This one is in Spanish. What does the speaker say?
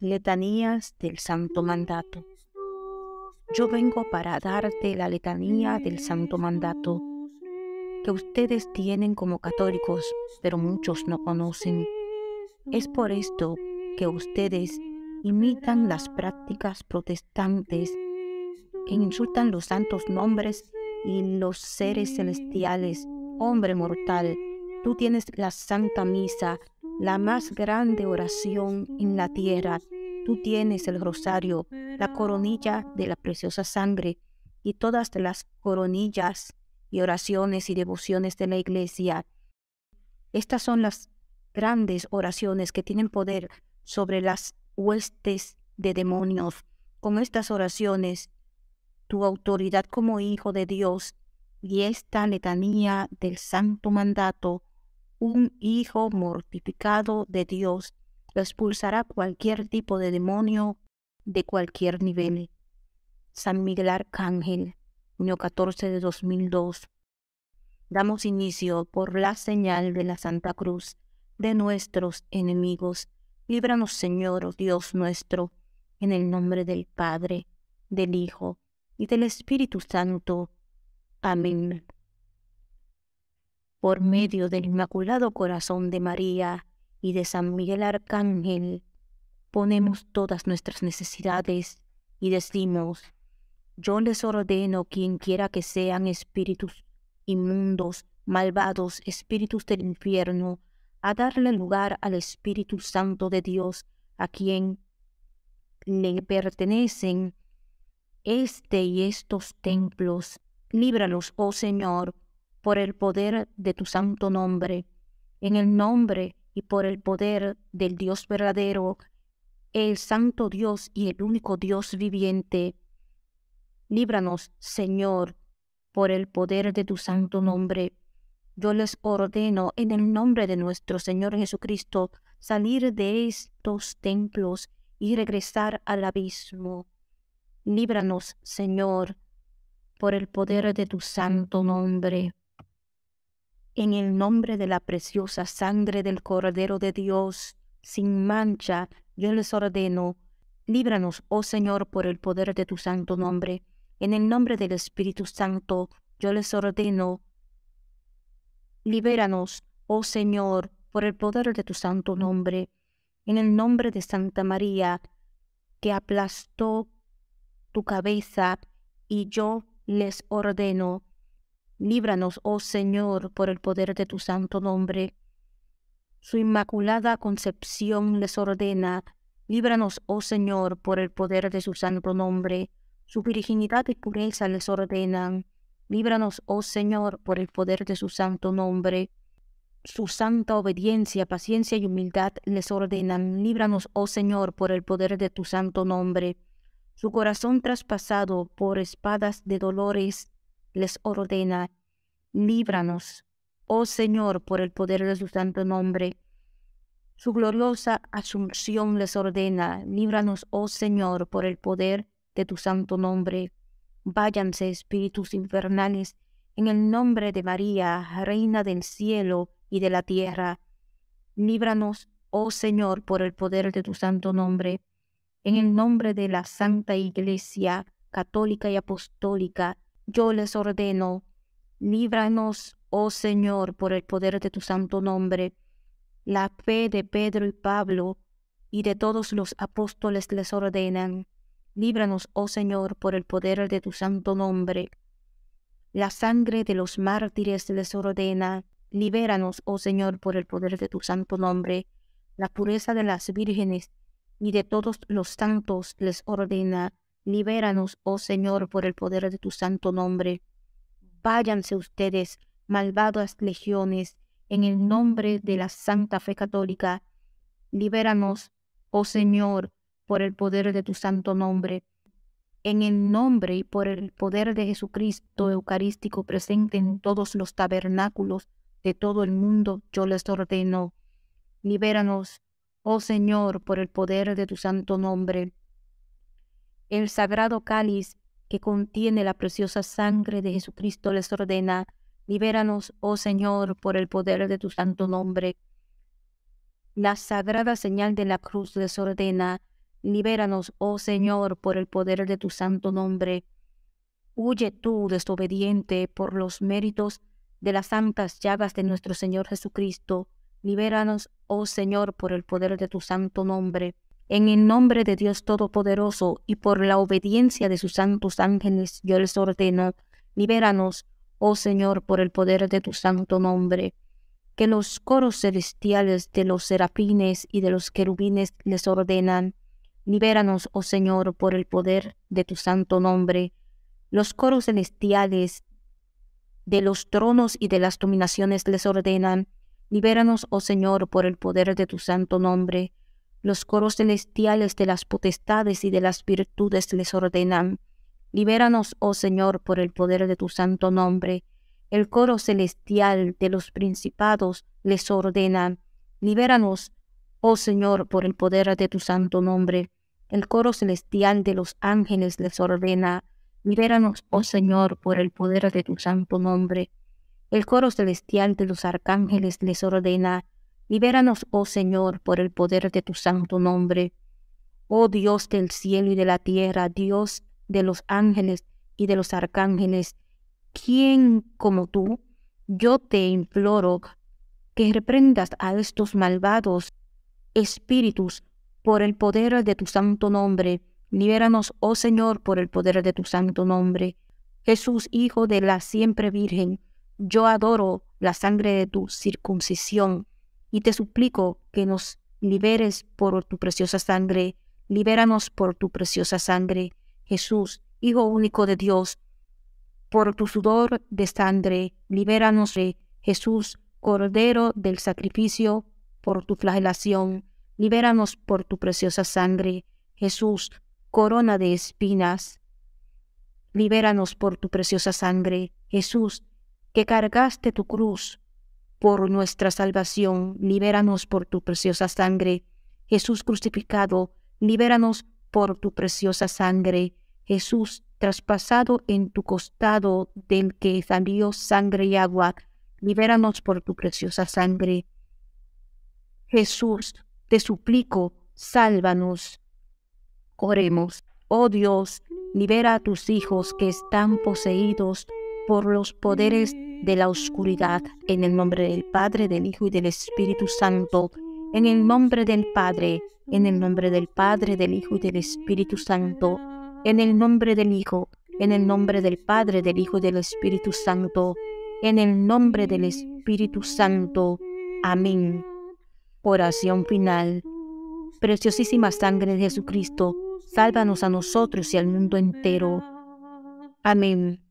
Letanías del Santo Mandato. Yo vengo para darte la letanía del Santo Mandato, que ustedes tienen como católicos, pero muchos no conocen. Es por esto que ustedes imitan las prácticas protestantes e insultan los santos nombres y los seres celestiales. Hombre mortal, tú tienes la Santa Misa la más grande oración en la tierra. Tú tienes el rosario, la coronilla de la preciosa sangre y todas las coronillas y oraciones y devociones de la iglesia. Estas son las grandes oraciones que tienen poder sobre las huestes de demonios. Con estas oraciones, tu autoridad como hijo de Dios y esta letanía del santo mandato un hijo mortificado de Dios expulsará cualquier tipo de demonio de cualquier nivel. San Miguel Arcángel, junio 14 de 2002. Damos inicio por la señal de la Santa Cruz de nuestros enemigos. Líbranos, Señor, oh Dios nuestro, en el nombre del Padre, del Hijo y del Espíritu Santo. Amén por medio del Inmaculado Corazón de María y de San Miguel Arcángel, ponemos todas nuestras necesidades y decimos, yo les ordeno quien quiera que sean espíritus inmundos, malvados, espíritus del infierno, a darle lugar al Espíritu Santo de Dios, a quien le pertenecen este y estos templos. Líbralos, oh Señor, por el poder de tu santo nombre, en el nombre y por el poder del Dios verdadero, el santo Dios y el único Dios viviente. Líbranos, Señor, por el poder de tu santo nombre. Yo les ordeno en el nombre de nuestro Señor Jesucristo salir de estos templos y regresar al abismo. Líbranos, Señor, por el poder de tu santo nombre en el nombre de la preciosa sangre del Cordero de Dios, sin mancha, yo les ordeno, líbranos, oh Señor, por el poder de tu santo nombre. En el nombre del Espíritu Santo, yo les ordeno, libéranos, oh Señor, por el poder de tu santo nombre. En el nombre de Santa María, que aplastó tu cabeza, y yo les ordeno, Líbranos, oh Señor, por el poder de tu santo nombre. Su inmaculada concepción les ordena, líbranos, oh Señor, por el poder de su santo nombre. Su virginidad y pureza les ordenan, líbranos, oh Señor, por el poder de su santo nombre. Su santa obediencia, paciencia y humildad les ordenan, líbranos, oh Señor, por el poder de tu santo nombre. Su corazón traspasado por espadas de dolores les ordena, líbranos, oh Señor, por el poder de su santo nombre. Su gloriosa asunción les ordena, líbranos, oh Señor, por el poder de tu santo nombre. Váyanse, espíritus infernales, en el nombre de María, Reina del cielo y de la tierra. Líbranos, oh Señor, por el poder de tu santo nombre. En el nombre de la Santa Iglesia, católica y apostólica, yo les ordeno, líbranos, oh Señor, por el poder de tu santo nombre, la fe de Pedro y Pablo y de todos los apóstoles les ordenan, líbranos, oh Señor, por el poder de tu santo nombre. La sangre de los mártires les ordena, libéranos, oh Señor, por el poder de tu santo nombre. La pureza de las vírgenes y de todos los santos les ordena, Libéranos, oh Señor, por el poder de tu santo nombre. Váyanse ustedes, malvadas legiones, en el nombre de la santa fe católica. Libéranos, oh Señor, por el poder de tu santo nombre. En el nombre y por el poder de Jesucristo Eucarístico presente en todos los tabernáculos de todo el mundo, yo les ordeno. Libéranos, oh Señor, por el poder de tu santo nombre. El sagrado cáliz que contiene la preciosa sangre de Jesucristo les ordena, libéranos, oh Señor, por el poder de tu santo nombre. La sagrada señal de la cruz les ordena, libéranos, oh Señor, por el poder de tu santo nombre. Huye tú, desobediente, por los méritos de las santas llagas de nuestro Señor Jesucristo. Libéranos, oh Señor, por el poder de tu santo nombre. En el nombre de Dios Todopoderoso y por la obediencia de sus santos ángeles, yo les ordeno, libéranos, oh Señor, por el poder de tu santo nombre. Que los coros celestiales de los serafines y de los querubines les ordenan, libéranos, oh Señor, por el poder de tu santo nombre. Los coros celestiales de los tronos y de las dominaciones les ordenan, libéranos, oh Señor, por el poder de tu santo nombre. Los coros celestiales de las potestades y de las virtudes les ordenan. Libéranos, oh Señor, por el poder de tu santo nombre. El coro celestial de los principados les ordena. Libéranos, oh Señor, por el poder de tu santo nombre. El coro celestial de los ángeles les ordena. Libéranos, oh Señor, por el poder de tu santo nombre. El coro celestial de los arcángeles les ordena. Libéranos, oh Señor, por el poder de tu santo nombre. Oh Dios del cielo y de la tierra, Dios de los ángeles y de los arcángeles, ¿quién como tú? Yo te imploro que reprendas a estos malvados espíritus por el poder de tu santo nombre. Libéranos, oh Señor, por el poder de tu santo nombre. Jesús, Hijo de la siempre Virgen, yo adoro la sangre de tu circuncisión y te suplico que nos liberes por tu preciosa sangre, libéranos por tu preciosa sangre, Jesús, Hijo único de Dios, por tu sudor de sangre, libéranos, Jesús, Cordero del sacrificio, por tu flagelación, libéranos por tu preciosa sangre, Jesús, corona de espinas, libéranos por tu preciosa sangre, Jesús, que cargaste tu cruz por nuestra salvación, libéranos por tu preciosa sangre. Jesús crucificado, libéranos por tu preciosa sangre. Jesús traspasado en tu costado del que salió sangre y agua, libéranos por tu preciosa sangre. Jesús, te suplico, sálvanos. Oremos, oh Dios, libera a tus hijos que están poseídos por los poderes de la oscuridad, en el nombre del Padre, del Hijo y del Espíritu Santo, en el nombre del Padre, en el nombre del Padre, del Hijo y del Espíritu Santo, en el nombre del Hijo, en el nombre del Padre, del Hijo y del Espíritu Santo, en el nombre del Espíritu Santo. Amén. Oración final. Preciosísima sangre de Jesucristo, sálvanos a nosotros y al mundo entero. Amén.